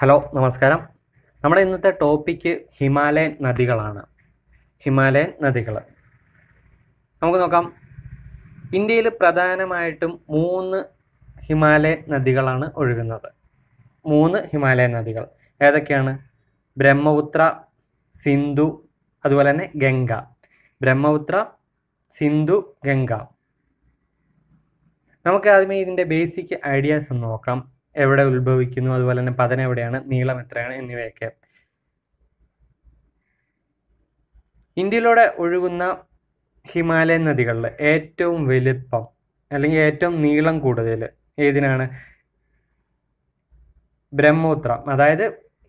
hello നമസ്കാരം നമ്മുടെ ഇന്നത്തെ ടോപ്പിക്ക് ഹിമാലയൻ നദികളാണ് ഹിമാലയൻ നദികൾ നമുക്ക് നോക്കാം ഇന്ത്യയിൽ പ്രധാനമായിട്ടും മൂന്ന് ഹിമാലയൻ നദികളാണ് ഒഴുകുന്നത് മൂന്ന് ഹിമാലയൻ നദികൾ ഏതൊക്കെയാണ് ബ്രഹ്മപുത്ര സിന്ധു അതുപോലെ തന്നെ ഗംഗ ബ്രഹ്മപുത്ര സിന്ധു ഗംഗ നമുക്ക് ആദ്യമേ ഇതിൻ്റെ ബേസിക് ഐഡിയാസ് ഒന്ന് നോക്കാം എവിടെ ഉത്ഭവിക്കുന്നു അതുപോലെ തന്നെ പതനം എവിടെയാണ് നീളം എത്രയാണ് എന്നിവയൊക്കെ ഇന്ത്യയിലൂടെ ഒഴുകുന്ന ഹിമാലയൻ നദികളിൽ ഏറ്റവും വലുപ്പം അല്ലെങ്കിൽ ഏറ്റവും നീളം കൂടുതൽ ഏതിനാണ് ബ്രഹ്മപുത്ര അതായത്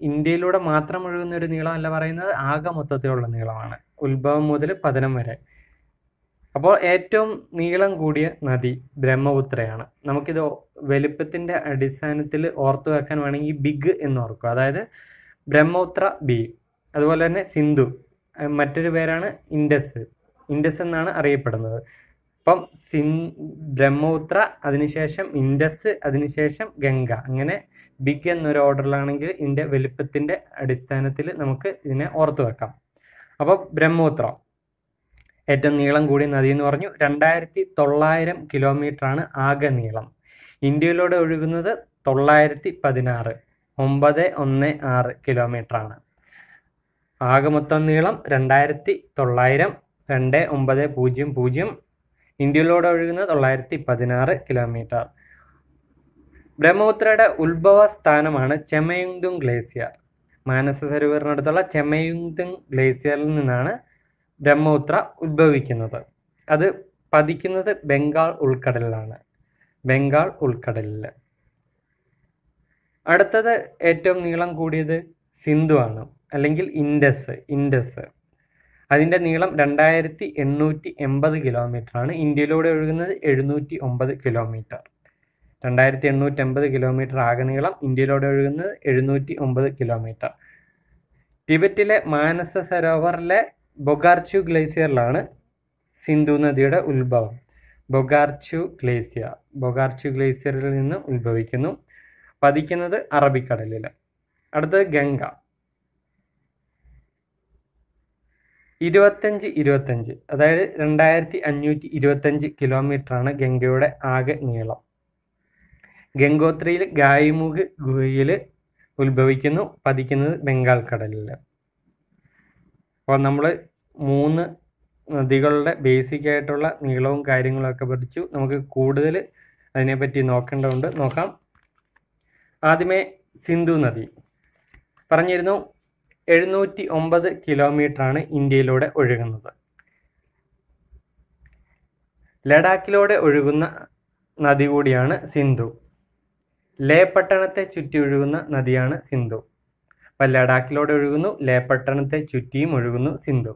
ഇന്ത്യയിലൂടെ മാത്രം ഒഴുകുന്ന ഒരു നീളം അല്ല പറയുന്നത് ആകെ മൊത്തത്തിലുള്ള നീളമാണ് ഉത്ഭവം മുതൽ പതനം വരെ അപ്പോൾ ഏറ്റവും നീളം കൂടിയ നദി ബ്രഹ്മപുത്രയാണ് നമുക്കിത് വലിപ്പത്തിൻ്റെ അടിസ്ഥാനത്തിൽ ഓർത്തു വെക്കാൻ വേണമെങ്കിൽ ബിഗ് എന്ന് ഓർക്കുക അതായത് ബ്രഹ്മപുത്ര ബി അതുപോലെ തന്നെ സിന്ധു മറ്റൊരു പേരാണ് ഇൻഡസ് ഇൻഡസ് എന്നാണ് അറിയപ്പെടുന്നത് അപ്പം സിൻ ബ്രഹ്മപുത്ര അതിനുശേഷം ഇൻഡസ് അതിനുശേഷം ഗംഗ അങ്ങനെ ബിഗ് എന്നൊരു ഓർഡറിലാണെങ്കിൽ ഇതിൻ്റെ വലിപ്പത്തിൻ്റെ അടിസ്ഥാനത്തിൽ നമുക്ക് ഇതിനെ ഓർത്തു വെക്കാം അപ്പോൾ ബ്രഹ്മപുത്രം ഏറ്റവും നീളം കൂടിയ നദി എന്ന് പറഞ്ഞു രണ്ടായിരത്തി തൊള്ളായിരം കിലോമീറ്ററാണ് ആകെ നീളം ഇന്ത്യയിലൂടെ ഒഴുകുന്നത് തൊള്ളായിരത്തി പതിനാറ് ഒമ്പത് ഒന്ന് ആറ് കിലോമീറ്ററാണ് ആകെ മൊത്തം നീളം രണ്ടായിരത്തി തൊള്ളായിരം രണ്ട് ഒമ്പത് പൂജ്യം പൂജ്യം ഇന്ത്യയിലൂടെ ഒഴുകുന്നത് തൊള്ളായിരത്തി പതിനാറ് കിലോമീറ്റർ ബ്രഹ്മപുത്രയുടെ ഉത്ഭവ സ്ഥാനമാണ് ചെമയുങ്തും ഗ്ലേസിയർ മാനസ സരോവറിനടുത്തുള്ള ചെമയുങ്തും ഗ്ലേസിയറിൽ നിന്നാണ് ബ്രഹ്മപുത്ര ഉത്ഭവിക്കുന്നത് അത് പതിക്കുന്നത് ബംഗാൾ ഉൾക്കടലിലാണ് ബംഗാൾ ഉൾക്കടലിൽ അടുത്തത് ഏറ്റവും നീളം കൂടിയത് സിന്ധു ആണ് അല്ലെങ്കിൽ ഇൻഡസ് ഇൻഡസ് അതിൻ്റെ നീളം രണ്ടായിരത്തി എണ്ണൂറ്റി എൺപത് കിലോമീറ്റർ ആണ് ഇന്ത്യയിലൂടെ ഒഴുകുന്നത് എഴുന്നൂറ്റി ഒമ്പത് കിലോമീറ്റർ രണ്ടായിരത്തി എണ്ണൂറ്റി എൺപത് കിലോമീറ്റർ ആകെ നീളം ഇന്ത്യയിലൂടെ ഒഴുകുന്നത് എഴുന്നൂറ്റി ഒമ്പത് കിലോമീറ്റർ ടിബറ്റിലെ മാനസ സരോവറിലെ ബൊഗാർച്ചു ഗ്ലേസിയറിലാണ് സിന്ധു നദിയുടെ ഉത്ഭവം ബൊഗാർച്ചു ഗ്ലേസിയർ ബൊഗാർച്ചു ഗ്ലേസിയറിൽ നിന്ന് ഉത്ഭവിക്കുന്നു പതിക്കുന്നത് അറബിക്കടലിൽ അടുത്തത് ഗംഗ ഇരുപത്തഞ്ച് ഇരുപത്തഞ്ച് അതായത് രണ്ടായിരത്തി അഞ്ഞൂറ്റി ഇരുപത്തഞ്ച് കിലോമീറ്ററാണ് ഗംഗയുടെ ആകെ നീളം ഗംഗോത്രിയിൽ ഗായ്മുഖ് ഗുഹയിൽ ഉത്ഭവിക്കുന്നു പതിക്കുന്നത് ബംഗാൾ കടലിൽ അപ്പോൾ നമ്മൾ മൂന്ന് നദികളുടെ ബേസിക് ആയിട്ടുള്ള നീളവും കാര്യങ്ങളൊക്കെ പഠിച്ചു നമുക്ക് കൂടുതൽ അതിനെപ്പറ്റി നോക്കേണ്ടതുണ്ട് നോക്കാം ആദ്യമേ സിന്ധു നദി പറഞ്ഞിരുന്നു എഴുന്നൂറ്റി ഒമ്പത് കിലോമീറ്ററാണ് ഇന്ത്യയിലൂടെ ഒഴുകുന്നത് ലഡാക്കിലൂടെ ഒഴുകുന്ന നദി കൂടിയാണ് സിന്ധു ലേ പട്ടണത്തെ ചുറ്റി ഒഴുകുന്ന നദിയാണ് സിന്ധു അപ്പോൾ ലഡാക്കിലൂടെ ഒഴുകുന്നു ലേ പട്ടണത്തെ ചുറ്റിയും ഒഴുകുന്നു സിന്ധു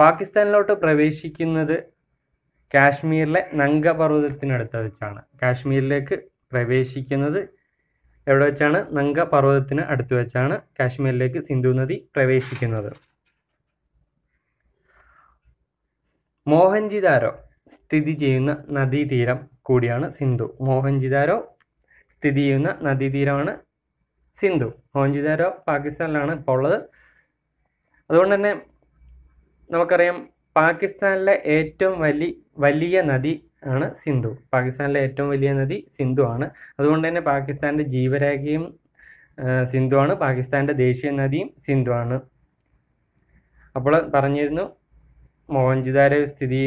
പാകിസ്ഥാനിലോട്ട് പ്രവേശിക്കുന്നത് കാശ്മീരിലെ നങ്ക പർവ്വതത്തിനടുത്ത് വെച്ചാണ് കാശ്മീരിലേക്ക് പ്രവേശിക്കുന്നത് എവിടെ വെച്ചാണ് നങ്ക പർവ്വതത്തിന് അടുത്ത് വെച്ചാണ് കാശ്മീരിലേക്ക് സിന്ധു നദി പ്രവേശിക്കുന്നത് മോഹൻജിദാരോ സ്ഥിതി ചെയ്യുന്ന നദീതീരം കൂടിയാണ് സിന്ധു മോഹൻജിദാരോ സ്ഥിതി ചെയ്യുന്ന നദീതീരമാണ് സിന്ധു മോഞ്ചിതാരോ പാകിസ്ഥാനിലാണ് ഇപ്പോൾ ഉള്ളത് അതുകൊണ്ട് തന്നെ നമുക്കറിയാം പാകിസ്ഥാനിലെ ഏറ്റവും വലിയ വലിയ നദി ആണ് സിന്ധു പാകിസ്ഥാനിലെ ഏറ്റവും വലിയ നദി സിന്ധു ആണ് അതുകൊണ്ട് തന്നെ പാകിസ്ഥാൻ്റെ ജീവരേഖയും സിന്ധു ആണ് പാകിസ്ഥാൻ്റെ ദേശീയ നദിയും സിന്ധു ആണ് അപ്പോൾ പറഞ്ഞിരുന്നു മോഹൻജിദാരോ സ്ഥിതി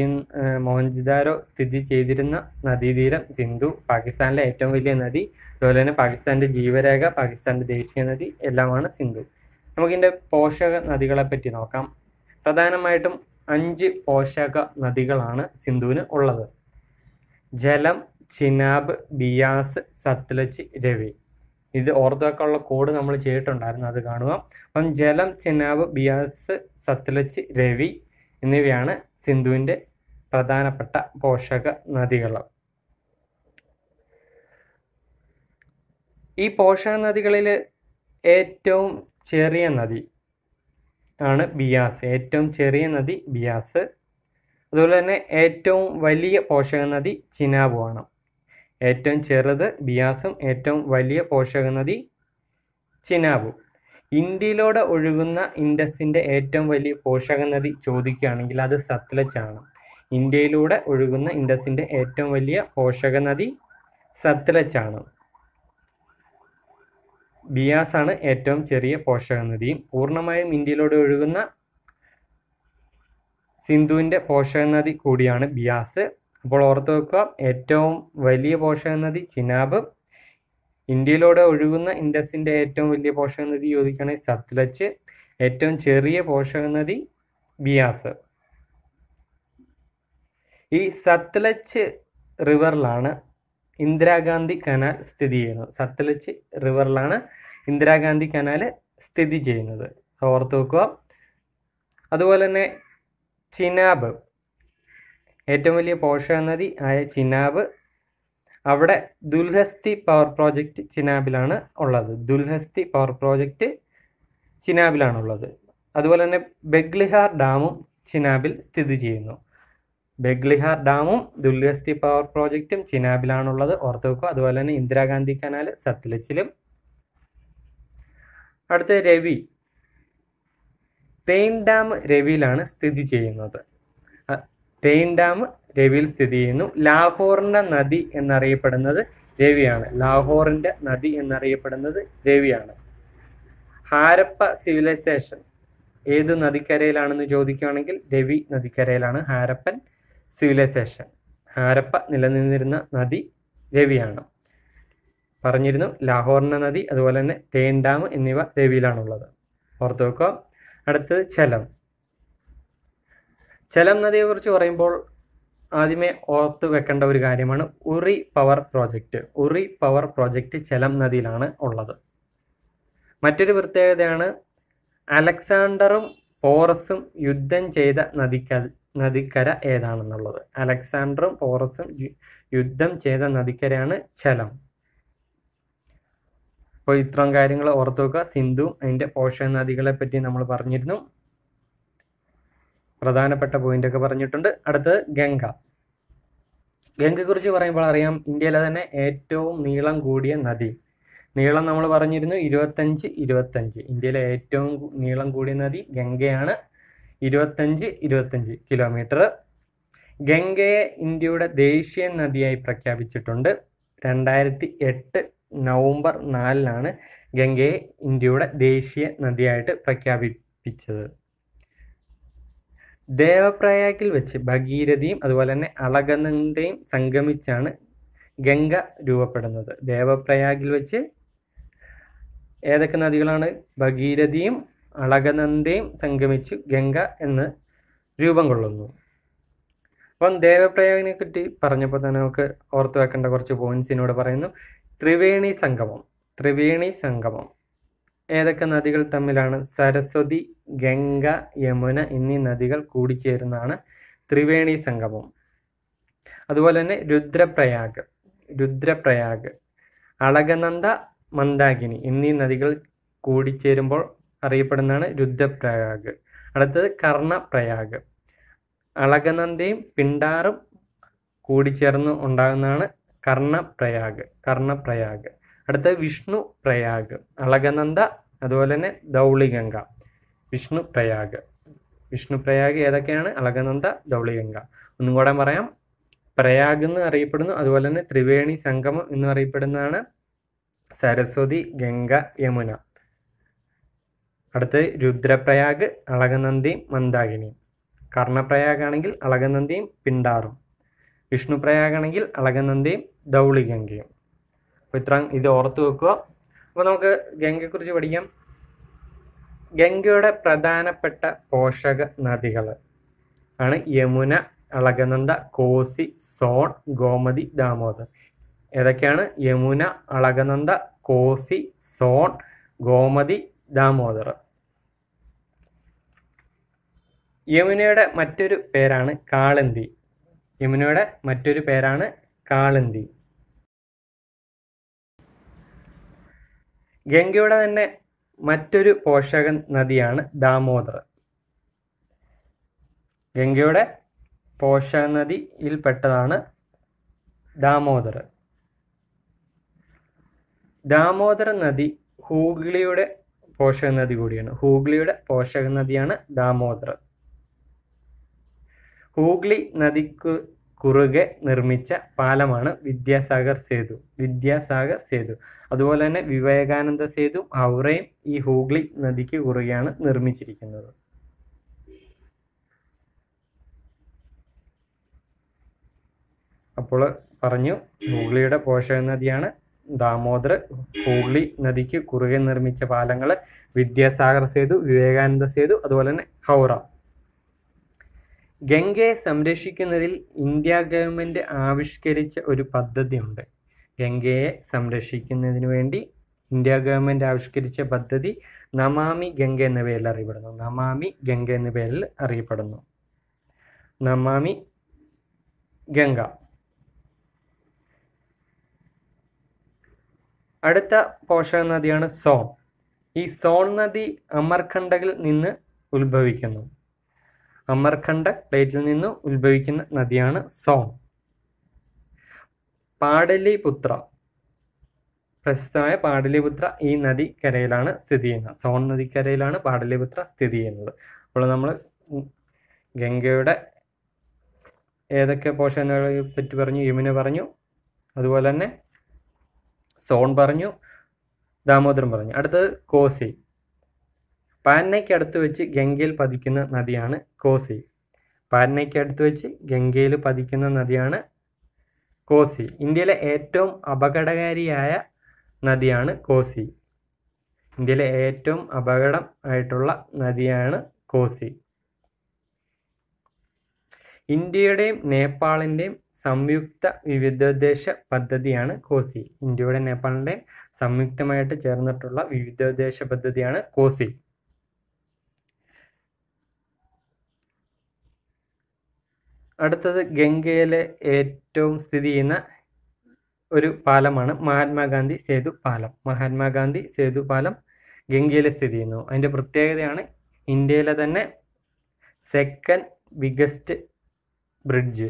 മോഹൻജിദാരോ സ്ഥിതി ചെയ്തിരുന്ന നദീതീരം സിന്ധു പാകിസ്ഥാനിലെ ഏറ്റവും വലിയ നദി അതുപോലെ തന്നെ പാകിസ്ഥാന്റെ ജീവരേഖ പാകിസ്ഥാന്റെ ദേശീയ നദി എല്ലാമാണ് സിന്ധു നമുക്കിതിൻ്റെ പോഷക നദികളെ പറ്റി നോക്കാം പ്രധാനമായിട്ടും അഞ്ച് പോഷക നദികളാണ് സിന്ധുവിന് ഉള്ളത് ജലം ചിനാബ് ബിയാസ് സത്ലജ് രവി ഇത് ഓർത്തുവെക്കാനുള്ള കോഡ് നമ്മൾ ചെയ്തിട്ടുണ്ടായിരുന്നു അത് കാണുക അപ്പം ജലം ചിനാബ് ബിയാസ് സത്ലജ് രവി എന്നിവയാണ് സിന്ധുവിൻ്റെ പ്രധാനപ്പെട്ട പോഷക നദികൾ ഈ പോഷക നദികളിൽ ഏറ്റവും ചെറിയ നദി ആണ് ബിയാസ് ഏറ്റവും ചെറിയ നദി ബിയാസ് അതുപോലെ തന്നെ ഏറ്റവും വലിയ പോഷക നദി ആണ് ഏറ്റവും ചെറുത് ബിയാസും ഏറ്റവും വലിയ പോഷക നദി ചിനാബും ഇന്ത്യയിലൂടെ ഒഴുകുന്ന ഇൻഡസിന്റെ ഏറ്റവും വലിയ പോഷക നദി ചോദിക്കുകയാണെങ്കിൽ അത് സത്ലജ് ആണ് ഇന്ത്യയിലൂടെ ഒഴുകുന്ന ഇൻഡസിന്റെ ഏറ്റവും വലിയ പോഷക നദി സത്ലജ് ആണ് ബിയാസ് ആണ് ഏറ്റവും ചെറിയ പോഷക നദിയും പൂർണ്ണമായും ഇന്ത്യയിലൂടെ ഒഴുകുന്ന സിന്ധുവിൻ്റെ പോഷക നദി കൂടിയാണ് ബിയാസ് അപ്പോൾ ഓർത്ത് വെക്കുക ഏറ്റവും വലിയ പോഷക നദി ചിനാബ് ഇന്ത്യയിലൂടെ ഒഴുകുന്ന ഇൻഡസിന്റെ ഏറ്റവും വലിയ പോഷക നദി ചോദിക്കുകയാണെങ്കിൽ സത്ലജ് ഏറ്റവും ചെറിയ പോഷക നദി ബിയാസ് ഈ സത്ലജ് റിവറിലാണ് ഇന്ദിരാഗാന്ധി കനാൽ സ്ഥിതി ചെയ്യുന്നത് സത്ലജ് റിവറിലാണ് ഇന്ദിരാഗാന്ധി കനാൽ സ്ഥിതി ചെയ്യുന്നത് ഓർത്ത് വെക്കുക അതുപോലെ തന്നെ ചിനാബ് ഏറ്റവും വലിയ പോഷക നദി ആയ ചിനാബ് അവിടെ ദുൽഹസ്തി പവർ പ്രോജക്റ്റ് ചിനാബിലാണ് ഉള്ളത് ദുൽഹസ്തി പവർ പ്രോജക്റ്റ് ചിനാബിലാണുള്ളത് അതുപോലെ തന്നെ ബെഗ്ലിഹാർ ഡാമും ചിനാബിൽ സ്ഥിതി ചെയ്യുന്നു ബെഗ്ലിഹാർ ഡാമും ദുൽഹസ്തി പവർ പ്രോജക്റ്റും ചിനാബിലാണുള്ളത് ഓർത്ത് വെക്കുക അതുപോലെ തന്നെ ഇന്ദിരാഗാന്ധി കനാൽ സത്ലച്ചിലും അടുത്ത രവി തേൻ ഡാം രവിയിലാണ് സ്ഥിതി ചെയ്യുന്നത് തേൻ ഡാം രവിയിൽ സ്ഥിതി ചെയ്യുന്നു ലാഹോറിന്റെ നദി എന്നറിയപ്പെടുന്നത് രവിയാണ് ലാഹോറിന്റെ നദി എന്നറിയപ്പെടുന്നത് രവിയാണ് ഹാരപ്പ സിവിലൈസേഷൻ ഏത് നദിക്കരയിലാണെന്ന് ചോദിക്കുകയാണെങ്കിൽ രവി നദിക്കരയിലാണ് ഹാരപ്പൻ സിവിലൈസേഷൻ ഹാരപ്പ നിലനിന്നിരുന്ന നദി രവിയാണ് പറഞ്ഞിരുന്നു ലാഹോറിന്റെ നദി അതുപോലെ തന്നെ തേൻ ഡാം എന്നിവ രവിയിലാണുള്ളത് ഓർത്തു വെക്കുക അടുത്തത് ചലം ചലം നദിയെക്കുറിച്ച് പറയുമ്പോൾ ആദ്യമേ ഓർത്ത് വെക്കേണ്ട ഒരു കാര്യമാണ് Uri power project Uri power project Jhelum നദിയിലാണ് ഉള്ളത് മറ്റൊരു പ്രത്യേകതയാണ് അലക്സാണ്ടറും പോറസും യുദ്ധം ചെയ്ത നദിക്ക നദിക്കര ഏതാണെന്നുള്ളത് അലക്സാണ്ടറും പോറസും യുദ്ധം ചെയ്ത നദിക്കരയാണ് ചെലം അപ്പോൾ ഇത്രയും കാര്യങ്ങൾ വെക്കുക സിന്ധു അതിൻ്റെ പോഷക നദികളെ പറ്റി നമ്മൾ പറഞ്ഞിരുന്നു പ്രധാനപ്പെട്ട പോയിന്റൊക്കെ പറഞ്ഞിട്ടുണ്ട് അടുത്തത് ഗംഗ ഗംഗയെക്കുറിച്ച് പറയുമ്പോൾ അറിയാം ഇന്ത്യയിലെ തന്നെ ഏറ്റവും നീളം കൂടിയ നദി നീളം നമ്മൾ പറഞ്ഞിരുന്നു ഇരുപത്തഞ്ച് ഇരുപത്തഞ്ച് ഇന്ത്യയിലെ ഏറ്റവും നീളം കൂടിയ നദി ഗംഗയാണ് ഇരുപത്തഞ്ച് ഇരുപത്തഞ്ച് കിലോമീറ്റർ ഗംഗയെ ഇന്ത്യയുടെ ദേശീയ നദിയായി പ്രഖ്യാപിച്ചിട്ടുണ്ട് രണ്ടായിരത്തി എട്ട് നവംബർ നാലിനാണ് ഗംഗയെ ഇന്ത്യയുടെ ദേശീയ നദിയായിട്ട് പ്രഖ്യാപിപ്പിച്ചത് ദേവപ്രയാഗിൽ വെച്ച് ഭഗീരഥിയും അതുപോലെ തന്നെ അളകനന്ദയും സംഗമിച്ചാണ് ഗംഗ രൂപപ്പെടുന്നത് ദേവപ്രയാഗിൽ വെച്ച് ഏതൊക്കെ നദികളാണ് ഭഗീരഥിയും അളകനന്ദയും സംഗമിച്ച് ഗംഗ എന്ന് രൂപം കൊള്ളുന്നു അപ്പം ദേവപ്രയാഗിനെ പറ്റി പറഞ്ഞപ്പോൾ തന്നെ നമുക്ക് ഓർത്തു വെക്കേണ്ട കുറച്ച് പോയിന്റ്സ് പറയുന്നു ത്രിവേണി സംഗമം ത്രിവേണി സംഗമം ഏതൊക്കെ നദികൾ തമ്മിലാണ് സരസ്വതി ഗംഗ യമുന എന്നീ നദികൾ കൂടിച്ചേരുന്നതാണ് ത്രിവേണി സംഗമം അതുപോലെ തന്നെ രുദ്രപ്രയാഗ് രുദ്രപ്രയാഗ് അളകനന്ദ മന്ദാകിനി എന്നീ നദികൾ കൂടിച്ചേരുമ്പോൾ അറിയപ്പെടുന്നതാണ് രുദ്രപ്രയാഗ് അടുത്തത് കർണപ്രയാഗ് അളകനന്ദയും പിണ്ടാറും കൂടിച്ചേർന്ന് ഉണ്ടാകുന്നതാണ് കർണപ്രയാഗ് കർണപ്രയാഗ് അടുത്തത് വിഷ്ണു പ്രയാഗ് അളകനന്ദ അതുപോലെ തന്നെ ധൗളിഗംഗ വിഷ്ണു പ്രയാഗ് വിഷ്ണു പ്രയാഗ് ഏതൊക്കെയാണ് അളകനന്ദ ധൗളിഗംഗ ഒന്നും കൂടെ പറയാം പ്രയാഗ് എന്ന് അറിയപ്പെടുന്നു അതുപോലെ തന്നെ ത്രിവേണി സംഗമം എന്ന് അറിയപ്പെടുന്നതാണ് സരസ്വതി ഗംഗ യമുന അടുത്തത് രുദ്രപ്രയാഗ് അളകനന്ദിയും മന്ദാകിനിയും കർണപ്രയാഗാണെങ്കിൽ അളകനന്ദിയും പിണ്ടാറും വിഷ്ണുപ്രയാഗാണെങ്കിൽ അളകനന്ദിയും ധൗളിഗംഗയും അപ്പോൾ ഇത്ര ഇത് ഓർത്ത് വെക്കുക അപ്പോൾ നമുക്ക് ഗംഗയെക്കുറിച്ച് പഠിക്കാം ഗംഗയുടെ പ്രധാനപ്പെട്ട പോഷക നദികൾ ആണ് യമുന അളകനന്ദ കോസി സോൺ ഗോമതി ദാമോദർ ഏതൊക്കെയാണ് യമുന അളകനന്ദ കോസി സോൺ ഗോമതി ദാമോദർ യമുനയുടെ മറ്റൊരു പേരാണ് കാളന്തി യമുനയുടെ മറ്റൊരു പേരാണ് കാളന്തി ഗംഗയുടെ തന്നെ മറ്റൊരു പോഷക നദിയാണ് ദാമോദർ ഗംഗയുടെ പോഷക നദിയിൽ പെട്ടതാണ് ദാമോദർ ദാമോദർ നദി ഹൂഗ്ലിയുടെ പോഷക നദി കൂടിയാണ് ഹൂഗ്ലിയുടെ പോഷക നദിയാണ് ദാമോദർ ഹൂഗ്ലി നദിക്ക് കുറുകെ നിർമ്മിച്ച പാലമാണ് വിദ്യാസാഗർ സേതു വിദ്യാസാഗർ സേതു അതുപോലെ തന്നെ വിവേകാനന്ദ സേതു ഔറയും ഈ ഹൂഗ്ലി നദിക്ക് കുറുകെയാണ് നിർമ്മിച്ചിരിക്കുന്നത് അപ്പോൾ പറഞ്ഞു ഹൂഗ്ലിയുടെ പോഷക നദിയാണ് ദാമോദർ ഹൂഗ്ലി നദിക്ക് കുറുകെ നിർമ്മിച്ച പാലങ്ങൾ വിദ്യാസാഗർ സേതു വിവേകാനന്ദ സേതു അതുപോലെ തന്നെ ഹൗറ ഗംഗയെ സംരക്ഷിക്കുന്നതിൽ ഇന്ത്യ ഗവൺമെൻറ് ആവിഷ്കരിച്ച ഒരു പദ്ധതിയുണ്ട് ഗംഗയെ സംരക്ഷിക്കുന്നതിന് വേണ്ടി ഇന്ത്യ ഗവൺമെൻറ് ആവിഷ്കരിച്ച പദ്ധതി നമാമി ഗംഗ എന്ന പേരിൽ അറിയപ്പെടുന്നു നമാമി ഗംഗ എന്ന പേരിൽ അറിയപ്പെടുന്നു നമാമി ഗംഗ അടുത്ത പോഷക നദിയാണ് സോൺ ഈ സോൺ നദി അമർഖണ്ഡകിൽ നിന്ന് ഉത്ഭവിക്കുന്നു അമർഖണ്ഡ പ്ലേറ്റിൽ നിന്ന് ഉത്ഭവിക്കുന്ന നദിയാണ് സോൺ പാടലിപുത്ര പ്രശസ്തമായ പാടലിപുത്ര ഈ നദി കരയിലാണ് സ്ഥിതി ചെയ്യുന്നത് സോൺ നദിക്കരയിലാണ് പാടലിപുത്ര സ്ഥിതി ചെയ്യുന്നത് അപ്പോൾ നമ്മൾ ഗംഗയുടെ ഏതൊക്കെ പോഷകങ്ങളെ പറ്റി പറഞ്ഞു യമുന പറഞ്ഞു അതുപോലെ തന്നെ സോൺ പറഞ്ഞു ദാമോദരൻ പറഞ്ഞു അടുത്തത് കോസി പാന്നയ്ക്ക് അടുത്ത് വെച്ച് ഗംഗയിൽ പതിക്കുന്ന നദിയാണ് കോസി പാറ്റ്നയ്ക്ക് അടുത്ത് വെച്ച് ഗംഗയിൽ പതിക്കുന്ന നദിയാണ് കോസി ഇന്ത്യയിലെ ഏറ്റവും അപകടകാരിയായ നദിയാണ് കോസി ഇന്ത്യയിലെ ഏറ്റവും അപകടം ആയിട്ടുള്ള നദിയാണ് കോസി ഇന്ത്യയുടെയും നേപ്പാളിൻ്റെയും സംയുക്ത വിവിധോദ്ദേശ പദ്ധതിയാണ് കോസി ഇന്ത്യയുടെ നേപ്പാളിൻ്റെയും സംയുക്തമായിട്ട് ചേർന്നിട്ടുള്ള വിവിധോദ്ദേശ പദ്ധതിയാണ് കോസി അടുത്തത് ഗംഗയിലെ ഏറ്റവും സ്ഥിതി ചെയ്യുന്ന ഒരു പാലമാണ് മഹാത്മാഗാന്ധി സേതു പാലം മഹാത്മാഗാന്ധി സേതു പാലം ഗംഗയിലെ സ്ഥിതി ചെയ്യുന്നു അതിൻ്റെ പ്രത്യേകതയാണ് ഇന്ത്യയിലെ തന്നെ സെക്കൻഡ് ബിഗസ്റ്റ് ബ്രിഡ്ജ്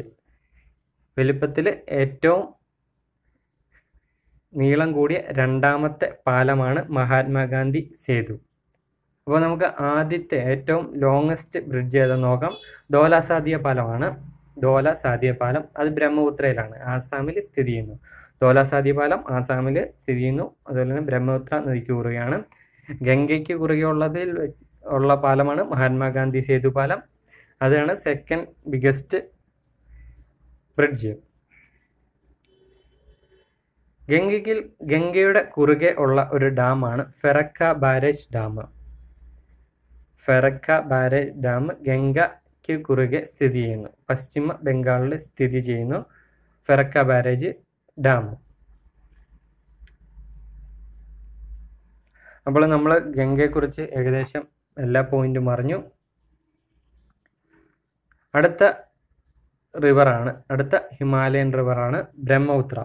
വലിപ്പത്തിൽ ഏറ്റവും നീളം കൂടിയ രണ്ടാമത്തെ പാലമാണ് മഹാത്മാഗാന്ധി സേതു അപ്പോൾ നമുക്ക് ആദ്യത്തെ ഏറ്റവും ലോങ്ങസ്റ്റ് ബ്രിഡ്ജ് ഏതാ നോക്കാം ധോലാസാദിയ പാലമാണ് ധോല സാധ്യപാലം അത് ബ്രഹ്മപുത്രയിലാണ് ആസാമിൽ സ്ഥിതി ചെയ്യുന്നു ധോല സാധ്യപാലം ആസാമിൽ സ്ഥിതി ചെയ്യുന്നു അതുപോലെ തന്നെ ബ്രഹ്മപുത്ര നദിക്ക് കുറുകയാണ് ഗംഗയ്ക്ക് കുറുകെ ഉള്ളതിൽ ഉള്ള പാലമാണ് മഹാത്മാഗാന്ധി സേതു പാലം അതാണ് സെക്കൻഡ് ബിഗസ്റ്റ് ബ്രിഡ്ജ് ഗംഗയ്ക്ക് ഗംഗയുടെ കുറുകെ ഉള്ള ഒരു ഡാമാണ് Farakka barrage dam Farakka barrage dam ഗംഗ ക്ക് കുറുകെ സ്ഥിതി ചെയ്യുന്നു പശ്ചിമ ബംഗാളിൽ സ്ഥിതി ചെയ്യുന്നു ഫെറക്ക ബാരേജ് ഡാം അപ്പോൾ നമ്മൾ ഗംഗയെക്കുറിച്ച് ഏകദേശം എല്ലാ പോയിന്റും അറിഞ്ഞു അടുത്ത റിവറാണ് അടുത്ത ഹിമാലയൻ റിവറാണ് ബ്രഹ്മപുത്ര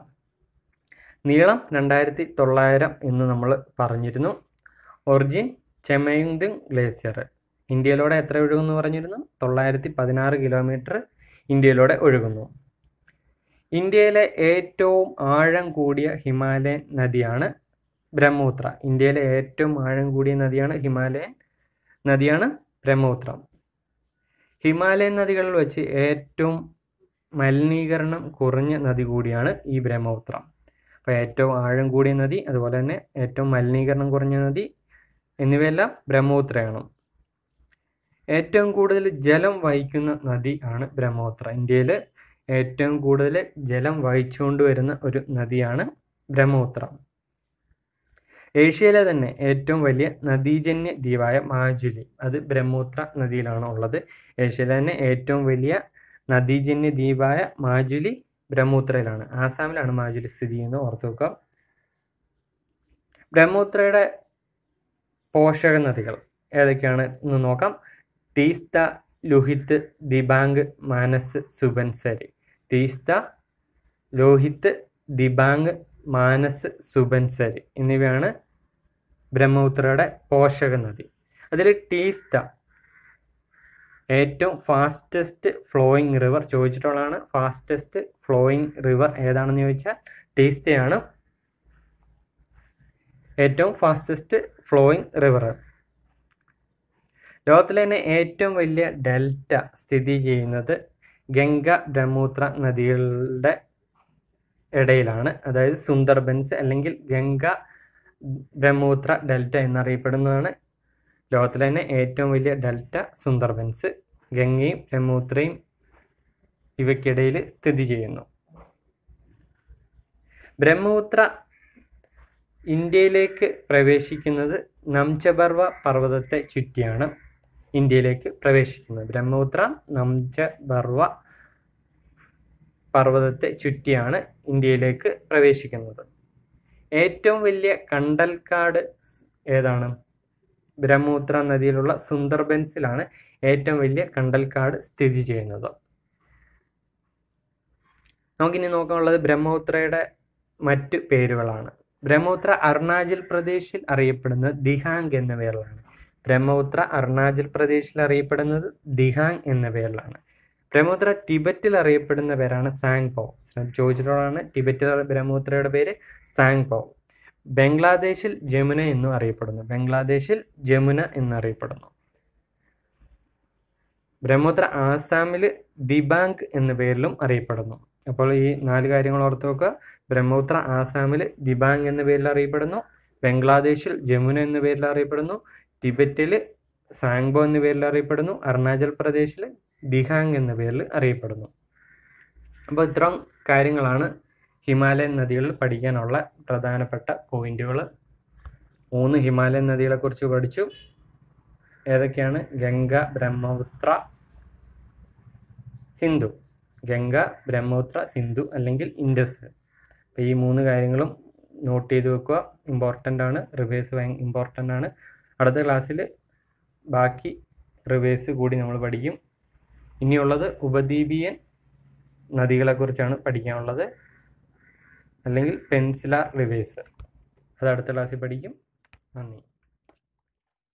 നീളം രണ്ടായിരത്തി തൊള്ളായിരം എന്ന് നമ്മൾ പറഞ്ഞിരുന്നു ഒറിജിൻ ചെമയുങ്തിങ് ഗ്ലേസിയർ ഇന്ത്യയിലൂടെ എത്ര ഒഴുകുന്നു പറഞ്ഞിരുന്നു തൊള്ളായിരത്തി പതിനാറ് കിലോമീറ്റർ ഇന്ത്യയിലൂടെ ഒഴുകുന്നു ഇന്ത്യയിലെ ഏറ്റവും ആഴം കൂടിയ ഹിമാലയൻ നദിയാണ് ബ്രഹ്മപുത്ര ഇന്ത്യയിലെ ഏറ്റവും ആഴം കൂടിയ നദിയാണ് ഹിമാലയൻ നദിയാണ് ബ്രഹ്മപുത്ര ഹിമാലയൻ നദികളിൽ വെച്ച് ഏറ്റവും മലിനീകരണം കുറഞ്ഞ നദി കൂടിയാണ് ഈ ബ്രഹ്മപുത്ര അപ്പോൾ ഏറ്റവും ആഴം കൂടിയ നദി അതുപോലെ തന്നെ ഏറ്റവും മലിനീകരണം കുറഞ്ഞ നദി എന്നിവയെല്ലാം ബ്രഹ്മപുത്രയാണ് ഏറ്റവും കൂടുതൽ ജലം വഹിക്കുന്ന നദി ആണ് ബ്രഹ്മപുത്ര ഇന്ത്യയിൽ ഏറ്റവും കൂടുതൽ ജലം വഹിച്ചുകൊണ്ട് വരുന്ന ഒരു നദിയാണ് ബ്രഹ്മപുത്ര ഏഷ്യയിലെ തന്നെ ഏറ്റവും വലിയ നദീജന്യ ദ്വീപായ മാജുലി അത് ബ്രഹ്മപുത്ര നദിയിലാണ് ഉള്ളത് ഏഷ്യയിലെ തന്നെ ഏറ്റവും വലിയ നദീജന്യ ദ്വീപായ മാജുലി ബ്രഹ്മപുത്രയിലാണ് ആസാമിലാണ് മാജുലി സ്ഥിതി ചെയ്യുന്നത് ഓർത്തു വെക്കുക ബ്രഹ്മപുത്രയുടെ പോഷക നദികൾ ഏതൊക്കെയാണ് എന്ന് നോക്കാം തീസ്ത ലുഹിത്ത് ദിബാങ് മാനസ് സുബൻസരി തീസ്ത ലോഹിത് ദിബാങ് മാനസ് സുബൻസരി എന്നിവയാണ് ബ്രഹ്മപുത്രയുടെ പോഷക നദി അതിൽ ടീസ്ത ഏറ്റവും ഫാസ്റ്റസ്റ്റ് ഫ്ലോയിങ് റിവർ ചോദിച്ചിട്ടുള്ളതാണ് ഫാസ്റ്റസ്റ്റ് ഫ്ലോയിങ് റിവർ ഏതാണെന്ന് ചോദിച്ചാൽ ടീസ്തയാണ് ഏറ്റവും ഫാസ്റ്റസ്റ്റ് ഫ്ലോയിങ് റിവർ ലോകത്തിലെ തന്നെ ഏറ്റവും വലിയ ഡെൽറ്റ സ്ഥിതി ചെയ്യുന്നത് ഗംഗ ബ്രഹ്മപുത്ര നദികളുടെ ഇടയിലാണ് അതായത് സുന്ദർബൻസ് അല്ലെങ്കിൽ ഗംഗ ബ്രഹ്മപുത്ര ഡെൽറ്റ എന്നറിയപ്പെടുന്നതാണ് ലോകത്തിലെ തന്നെ ഏറ്റവും വലിയ ഡെൽറ്റ സുന്ദർബൻസ് ഗംഗയും ബ്രഹ്മപുത്രയും ഇവയ്ക്കിടയിൽ സ്ഥിതി ചെയ്യുന്നു ബ്രഹ്മപുത്ര ഇന്ത്യയിലേക്ക് പ്രവേശിക്കുന്നത് നംചബർവ പർവ്വതത്തെ ചുറ്റിയാണ് ഇന്ത്യയിലേക്ക് പ്രവേശിക്കുന്നത് ബ്രഹ്മപുത്ര നംജ ബർവ പർവ്വതത്തെ ചുറ്റിയാണ് ഇന്ത്യയിലേക്ക് പ്രവേശിക്കുന്നത് ഏറ്റവും വലിയ കണ്ടൽക്കാട് ഏതാണ് ബ്രഹ്മപുത്ര നദിയിലുള്ള സുന്ദർബൻസിലാണ് ഏറ്റവും വലിയ കണ്ടൽക്കാട് സ്ഥിതി ചെയ്യുന്നത് നമുക്കിനി നോക്കാനുള്ളത് ബ്രഹ്മപുത്രയുടെ മറ്റു പേരുകളാണ് ബ്രഹ്മപുത്ര അരുണാചൽ പ്രദേശിൽ അറിയപ്പെടുന്ന ദിഹാങ് എന്ന പേരിലാണ് ബ്രഹ്മപുത്ര അരുണാചൽ പ്രദേശിൽ അറിയപ്പെടുന്നത് ദിഹാങ് എന്ന പേരിലാണ് ബ്രഹ്മപുത്ര ടിബറ്റിൽ അറിയപ്പെടുന്ന പേരാണ് സാങ് പോ ചോദിച്ചിട്ടുള്ളതാണ് ടിബറ്റിൽ ബ്രഹ്മപുത്രയുടെ പേര് സാങ് പോ ബംഗ്ലാദേശിൽ ജമുന എന്നും അറിയപ്പെടുന്നു ബംഗ്ലാദേശിൽ ജമുന എന്നറിയപ്പെടുന്നു ബ്രഹ്മപുത്ര ആസാമിൽ ദിബാങ് എന്ന പേരിലും അറിയപ്പെടുന്നു അപ്പോൾ ഈ നാല് കാര്യങ്ങൾ ഓർത്ത് നോക്കുക ബ്രഹ്മപുത്ര ആസാമിൽ ദിബാങ് എന്ന പേരിൽ അറിയപ്പെടുന്നു ബംഗ്ലാദേശിൽ ജമുന എന്ന പേരിൽ അറിയപ്പെടുന്നു ടിബറ്റിൽ സാങ്ബോ എന്ന പേരിൽ അറിയപ്പെടുന്നു അരുണാചൽ പ്രദേശിൽ ദിഹാങ് എന്ന പേരിൽ അറിയപ്പെടുന്നു അപ്പോൾ ഇത്രയും കാര്യങ്ങളാണ് ഹിമാലയൻ നദികളിൽ പഠിക്കാനുള്ള പ്രധാനപ്പെട്ട പോയിന്റുകൾ മൂന്ന് ഹിമാലയൻ നദികളെക്കുറിച്ച് പഠിച്ചു ഏതൊക്കെയാണ് ഗംഗ ബ്രഹ്മപുത്ര സിന്ധു ഗംഗ ബ്രഹ്മപുത്ര സിന്ധു അല്ലെങ്കിൽ ഇൻഡസ് അപ്പോൾ ഈ മൂന്ന് കാര്യങ്ങളും നോട്ട് ചെയ്ത് വെക്കുക ഇമ്പോർട്ടൻ്റ് ആണ് റിവേഴ്സ് ഭയങ്കര ഇമ്പോർട്ടൻ്റ് ആണ് അടുത്ത ക്ലാസ്സിൽ ബാക്കി റിവേഴ്സ് കൂടി നമ്മൾ പഠിക്കും ഇനിയുള്ളത് ഉപദ്വീപിയൻ നദികളെക്കുറിച്ചാണ് പഠിക്കാനുള്ളത് അല്ലെങ്കിൽ പെൻസിലാർ റിവേഴ്സ് അത് അടുത്ത ക്ലാസ്സിൽ പഠിക്കും നന്ദി